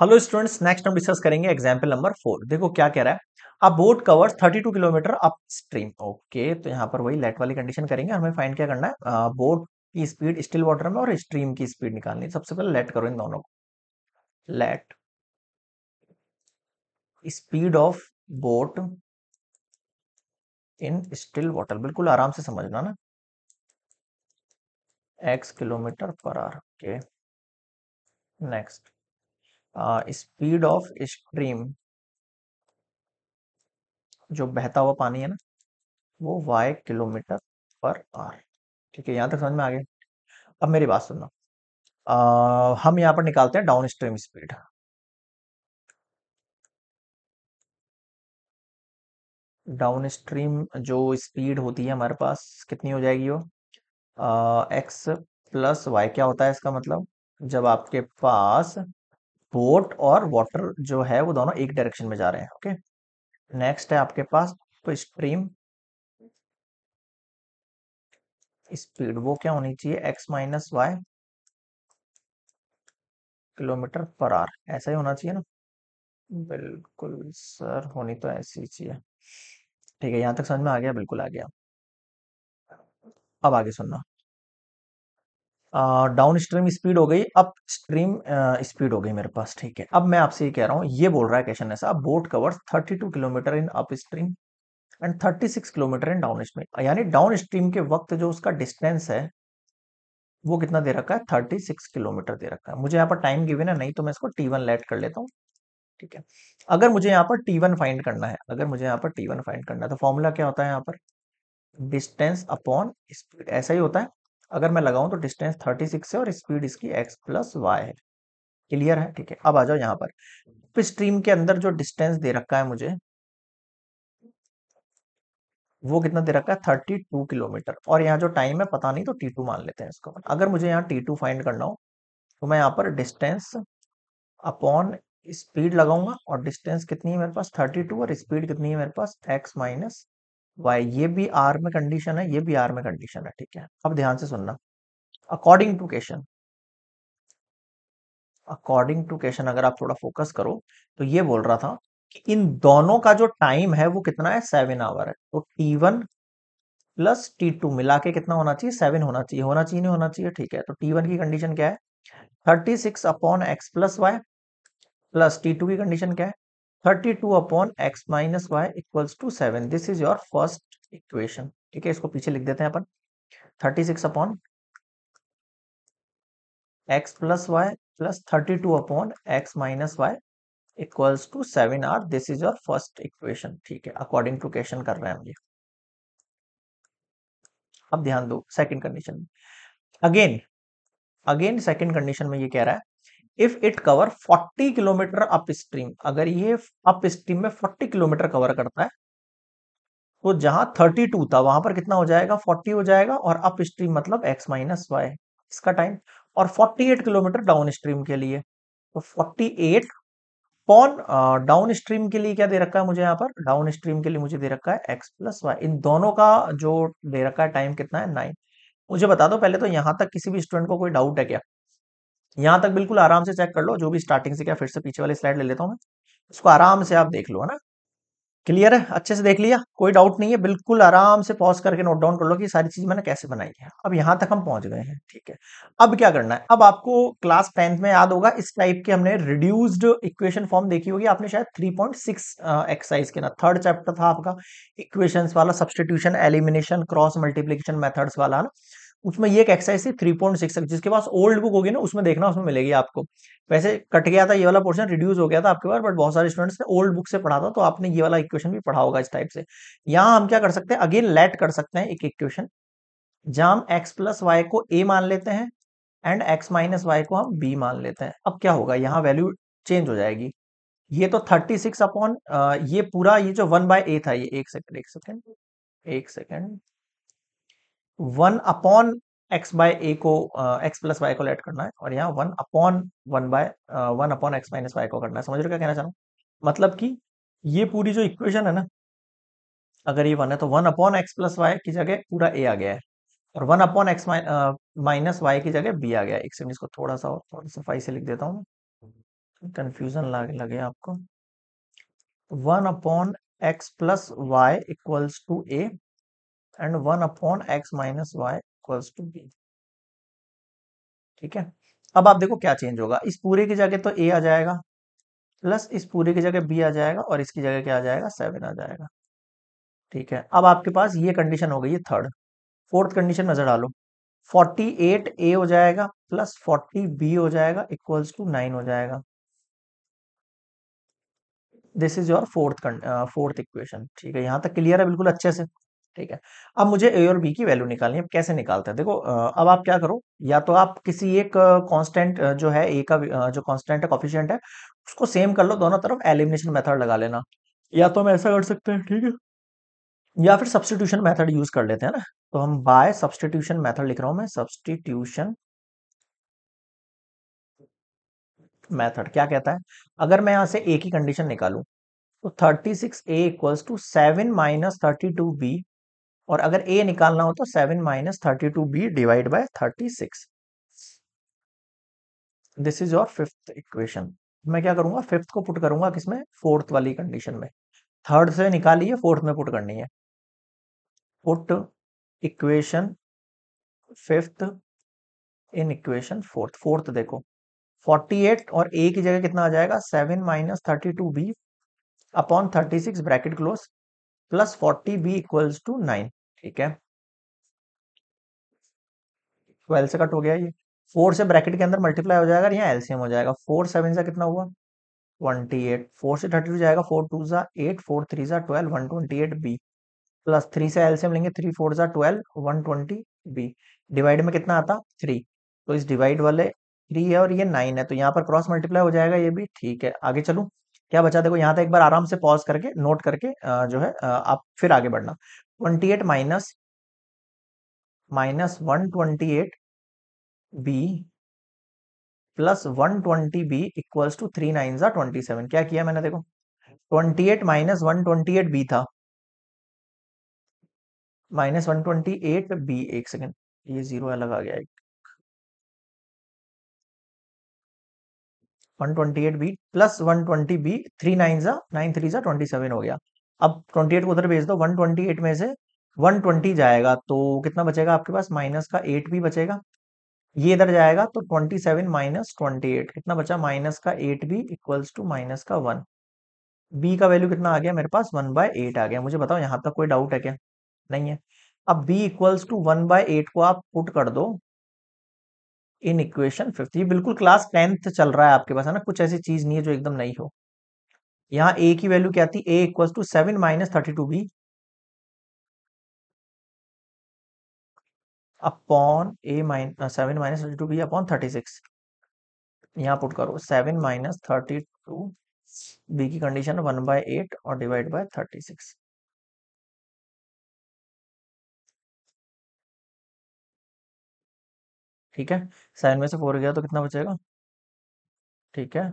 hello students next हम discuss करेंगे example number four देखो क्या कह रहा है अब boat covers 32 kilometre up stream okay तो यहाँ पर वही लेट वाली कंडीशन करेंगे हमें फाइंड क्या करना है बोट की स्पीड स्टिल वाटर में और स्ट्रीम की स्पीड निकालनी सबसे पहले लेट करो इन दोनों को let speed of boat in still water बिल्कुल आराम से समझना ना x kilometre per hour okay next speed of stream जो बहता हुआ पानी है ना वो वाई किलोमीटर पर आर ठीक है यहां तक समझ में आ गया अब मेरी बात सुनना आ, हम यहाँ पर निकालते हैं down stream speed down stream जो स्पीड होती है हमारे पास कितनी हो जाएगी वो एक्स प्लस वाई क्या होता है इसका मतलब जब आपके पास बोट और वाटर जो है वो दोनों एक डायरेक्शन में जा रहे हैं ओके नेक्स्ट है आपके पास तो स्ट्रीम स्पीड वो क्या होनी चाहिए x minus y kilometre per hour ऐसा ही होना चाहिए ना बिल्कुल सर होनी तो ऐसी चाहिए ठीक है यहां तक समझ में आ गया बिल्कुल आ गया अब आगे सुनना डाउन स्ट्रीम स्पीड हो गई अप स्ट्रीम स्पीड हो गई मेरे पास ठीक है अब मैं आपसे ये कह रहा हूँ ये बोल रहा है क्वेश्चन ऐसा boat covers 32 kilometre in up stream and 36 kilometre in down stream यानी डाउन स्ट्रीम के वक्त जो उसका डिस्टेंस है वो कितना दे रखा है 36 किलोमीटर दे रखा है मुझे यहाँ पर टाइम गिवेन है नहीं तो मैं इसको टी वन लेट कर लेता हूँ ठीक है अगर मुझे यहाँ पर टी वन फाइंड करना है अगर मुझे यहाँ पर टी वन फाइंड करना है तो फॉर्मूला क्या होता है यहाँ पर डिस्टेंस अपॉन स्पीड ऐसा ही होता है अगर मैं लगाऊं तो डिस्टेंस 36 है और स्पीड इसकी एक्स प्लस वाई है क्लियर है ठीक है अब आ जाओ यहाँ पर स्ट्रीम तो के अंदर जो डिस्टेंस दे रखा है मुझे वो कितना दे रखा है थर्टी टू किलोमीटर और यहाँ जो टाइम है पता नहीं तो टी टू मान लेते हैं इसको अगर मुझे यहाँ टी टू फाइंड करना हो तो मैं यहाँ पर डिस्टेंस अपॉन स्पीड लगाऊंगा और डिस्टेंस कितनी है मेरे पास थर्टी टू और स्पीड कितनी है मेरे पास एक्स माइनस वाई ये भी आर में कंडीशन है ये भी आर में कंडीशन है ठीक है अब ध्यान से सुनना according to question according to question अगर आप थोड़ा फोकस करो तो ये बोल रहा था कि इन दोनों का जो टाइम है वो कितना है सेवन आवर है तो t one plus t two मिला के कितना होना चाहिए सेवन होना चाहिए होना चाहिए नहीं होना चाहिए ठीक है तो टी वन की कंडीशन क्या है thirty six upon x plus y plus t two की कंडीशन क्या है thirty two upon x minus y equals to seven this is your first equation ठीक है इसको पीछे लिख देते हैं अपन thirty six upon x plus y plus thirty two upon x minus y equals to seven hour this is your first equation ठीक है अकॉर्डिंग टू क्वेश्चन कर रहे हैं हम ये अब ध्यान दो second condition again again second condition में ये कह रहा है if it cover 40 kilometre upstream अगर ये अपस्ट्रीम में 40 किलोमीटर कवर करता है तो जहां 32 था वहां पर कितना हो जाएगा 40 हो जाएगा और अपस्ट्रीम मतलब x माइनस वाई इसका टाइम और 48 किलोमीटर डाउन स्ट्रीम के लिए तो 48 एट पॉन डाउन स्ट्रीम के लिए क्या दे रखा है मुझे यहाँ पर डाउन स्ट्रीम के लिए मुझे दे रखा है एक्स प्लस वाई इन दोनों का जो दे रखा है टाइम कितना है नाइन मुझे बता दो पहले तो यहां तक किसी भी स्टूडेंट को कोई डाउट है क्या यहां तक बिल्कुल आराम से चेक कर लो जो भी स्टार्टिंग से क्या फिर से पीछे वाली स्लाइड ले लेता हूँ मैं उसको आराम से आप देख लो है ना क्लियर है अच्छे से देख लिया कोई डाउट नहीं है बिल्कुल आराम से पॉज करके नोट डाउन कर लो कि सारी चीज मैंने कैसे बनाई है अब यहाँ तक हम पहुंच गए हैं ठीक है अब क्या करना है अब आपको क्लास टेंथ में याद होगा इस टाइप के हमने रिड्यूस्ड इक्वेशन फॉर्म देखी होगी आपने शायद 3.6 पॉइंट एक्सरसाइज के ना थर्ड चैप्टर था आपका इक्वेशन वाला substitution elimination cross multiplication methods वाला ना उसमें ये एक एक्सरसाइज थी थ्री पॉइंट सिक्स जिसके पास ओल्ड बुक होगी ना उसमें देखना उसमें मिलेगी आपको वैसे कट गया था ये वाला पोर्शन रिड्यूस हो गया था आपके पास बट बहुत सारे स्टूडेंट्स ने ओल्ड बुक से पढ़ा था तो आपने ये वाला इक्वेशन भी पढ़ा होगा इस टाइप से यहाँ हम क्या कर सकते हैं अगेन लेट कर सकते हैं एक इक्वेशन जहां हम एक्स प्लस वाई को ए मान लेते हैं एंड एक्स माइनस वाई को हम बी मान लेते हैं अब क्या होगा यहाँ वैल्यू चेंज हो जाएगी ये तो थर्टी सिक्स अपॉन ये पूरा ये जो वन बाय ए था ये एक सेकेंड एक सेकेंड एक second one upon x by a को एक्स प्लस वाई को लेट करना है और यहाँ one upon one by one upon x minus y को करना है समझ रहे क्या कहना चाहूँ मतलब कि ये पूरी जो इक्वेशन है ना अगर ये वन है तो one upon x plus y की जगह पूरा ए आ गया है और one upon x minus y की जगह बी आ गया एक सेकंड इसको थोड़ा सा और थोड़ी सफाई से लिख देता हूँ कन्फ्यूजन लगे लगे आपको one upon x plus y equals to a and one upon x minus y equals to b ठीक है अब आप देखो क्या चेंज होगा इस पूरे की जगह तो ए आ जाएगा प्लस इस पूरे की जगह बी आ जाएगा और इसकी जगह क्या आ जाएगा सेवन आ जाएगा ठीक है अब आपके पास ये कंडीशन हो गई है थर्ड फोर्थ कंडीशन नजर डालो 48 ए हो जाएगा प्लस 40 बी हो जाएगा इक्वल्स टू नाइन हो जाएगा this is your fourth fourth equation ठीक है यहां तक क्लियर है बिल्कुल अच्छे से ठीक है अब मुझे ए और बी की वैल्यू निकालनी है अब कैसे निकालते हैं देखो अब आप क्या करो या तो आप किसी एक कांस्टेंट जो है ए का जो कांस्टेंट है कॉफिशियंट है उसको सेम कर लो दोनों तरफ एलिमिनेशन मेथड लगा लेना या तो हम ऐसा कर सकते हैं ठीक है या फिर सब्सटीट्यूशन मैथड यूज कर लेते हैं ना तो हम बाय सब्सटीट्यूशन मैथड लिख रहा हूं मैं सब्सटीट्यूशन मैथड क्या कहता है अगर मैं यहां से ए की कंडीशन निकालू तो 36a six a equals to seven minus thirty two b और अगर ए निकालना हो तो seven minus thirty two b divide by thirty six this is your fifth equation मैं क्या करूंगा फिफ्थ को पुट करूंगा किसमें फोर्थ वाली कंडीशन में थर्ड से निकालिए फोर्थ में पुट करनी है put equation fifth in equation fourth fourth देखो 48 और ए की जगह कितना आ जाएगा 7 minus thirty two b upon thirty six bracket close plus forty b equals to nine ठीक है ट्वेल्व से कट हो गया ये फोर से ब्रैकेट के अंदर मल्टीप्लाई हो जाएगा यहाँ एलसीएम हो जाएगा फोर सेवन सा कितना हुआ ट्वेंटी एट फोर से थर्टी टू जाएगा फोर टू सा एट फोर थ्री सा twelve one twenty eight b plus three से एलसीएम लेंगे थ्री फोर सा twelve one twenty b divide में कितना आता थ्री तो इस डिवाइड वाले थ्री है और ये नाइन है तो यहाँ पर क्रॉस मल्टीप्लाई हो जाएगा ये भी ठीक है आगे चलू क्या बचा देखो यहाँ तक एक बार आराम से पॉज करके नोट करके जो है आप फिर आगे बढ़ना twenty eight minus minus one twenty eight b plus one twenty b equals to three nine जा ट्वेंटी सेवन क्या किया मैंने देखो twenty eight minus one twenty eight b था minus one twenty eight b एक सेकेंड ये zero अलग आ गया एक one twenty eight b plus one twenty b three nine जा नाइन थ्री जा ट्वेंटी सेवन हो गया अब 28 को उधर भेज दो 128 में से 120 जाएगा तो कितना बचेगा आपके पास माइनस का 8 भी बचेगा ये इधर जाएगा तो 27 सेवन माइनस ट्वेंटी कितना बचा माइनस का 8 भी इक्वल्स टू माइनस का 1 बी का वैल्यू कितना आ गया मेरे पास 1 बाय एट आ गया मुझे बताओ यहाँ तक कोई डाउट है क्या नहीं है अब b equals to one by eight को आप पुट कर दो इन इक्वेशन फिफ्थ ये बिल्कुल क्लास टेंथ चल रहा है आपके पास है ना कुछ ऐसी चीज नहीं है जो एकदम नहीं हो यहां ए की वैल्यू क्या थी a equal to seven minus thirty two b upon a minus seven minus thirty two b upon thirty six यहां पुट करो seven minus thirty two b की कंडीशन वन बाय एट और डिवाइड बाय थर्टी सिक्स ठीक है seven में से four गया तो कितना बचेगा ठीक है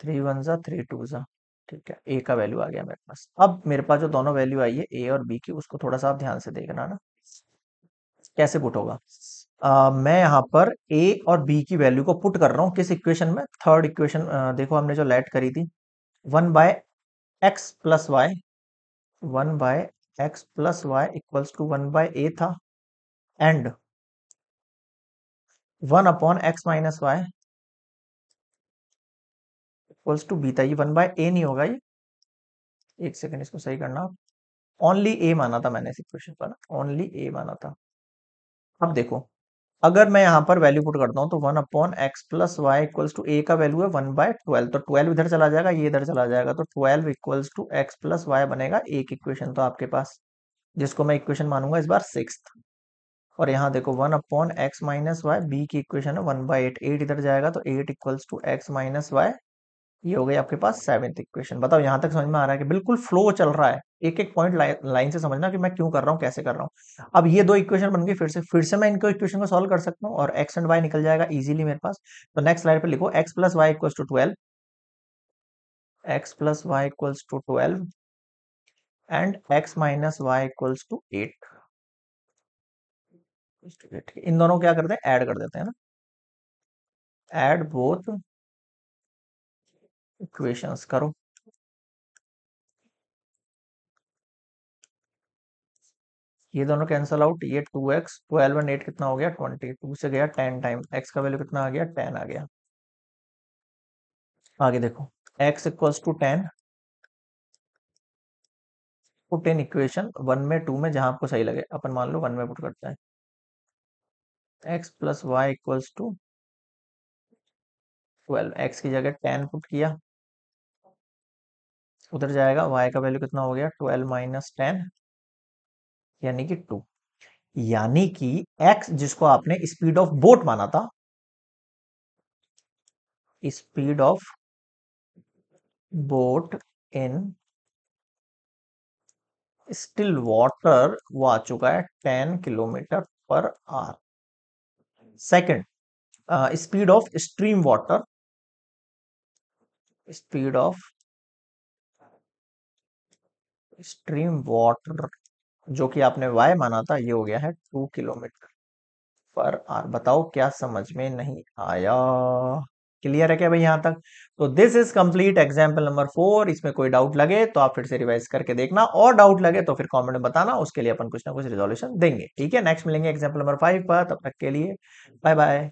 थ्री वन ज़ा थ्री टू ज़ा ठीक है ए का वैल्यू आ गया मेरे पास अब मेरे पास जो दोनों वैल्यू आई है ए और बी की उसको थोड़ा सा आप ध्यान से देखना ना कैसे पुट होगा आ, मैं यहाँ पर ए और बी की वैल्यू को पुट कर रहा हूँ किस इक्वेशन में थर्ड इक्वेशन देखो हमने जो लेट करी थी one by x plus y one by x plus y equals to one by a था and one upon x minus y equals to बीता ये वन बाय ए नहीं होगा ये एक सेकेंड इसको सही करना ओनली ए माना था मैंने इस इक्वेशन पर ओनली ए माना था अब देखो अगर मैं यहां पर वैल्यू पुट करता हूं तो one upon x plus y equals to a का वैल्यू है वन बाय ट्वेल्व तो ट्वेल्व इधर चला जाएगा ये इधर चला जाएगा तो twelve equals to x plus y बनेगा एक इक्वेशन तो आपके पास जिसको मैं इक्वेशन मानूंगा इस बार सिक्स और यहाँ देखो one upon x minus y b की इक्वेशन है वन बाय एट एट इधर जाएगा तो eight equals to x minus y ये हो गई आपके पास सेवेंथ इक्वेशन बताओ यहां तक समझ में आ रहा है कि बिल्कुल फ्लो चल रहा है एक एक पॉइंट लाइन से समझना कि मैं क्यों कर रहा हूं कैसे कर रहा हूं अब ये दो इक्वेशन बन गई फिर से फिर से मैं इनको इक्वेशन को सॉल्व कर सकता हूं और एक्स एंड वाई निकल जाएगा इजिली मेरे पास तो नेक्स्ट स्लाइड पर लिखो x plus y equals to twelve x plus y equals to twelve and x minus y equals to eight इन दोनों क्या करते हैं एड कर देते हैं ना एड बोथ इक्वेशंस करो ये दोनों कैंसल आउट ये two x twelve and eight कितना हो गया ट्वेंटी टू से गया टेन टाइम एक्स का वैल्यू कितना आ गया टेन आ गया आगे देखो x equals to ten put in equation one में टू में जहां आपको सही लगे अपन मान लो वन में पुट करते हैं x plus y equals to twelve x की जगह टेन पुट किया उधर जाएगा वाई का वैल्यू कितना हो गया ट्वेल्व माइनस टेन यानी कि टू यानी कि एक्स जिसको आपने स्पीड ऑफ बोट माना था speed of boat in still water वो आ चुका है ten kilometre per hour second speed of stream water speed of stream water जो कि आपने वाई माना था ये हो गया है टू किलोमीटर पर आर बताओ क्या समझ में नहीं आया क्लियर है क्या भाई यहां तक तो this is complete example number four इसमें कोई डाउट लगे तो आप फिर से रिवाइज करके देखना और डाउट लगे तो फिर कमेंट में बताना उसके लिए अपन कुछ ना कुछ रिजोल्यूशन देंगे ठीक है नेक्स्ट मिलेंगे एग्जाम्पल नंबर फाइव पर तब तक के लिए बाय बाय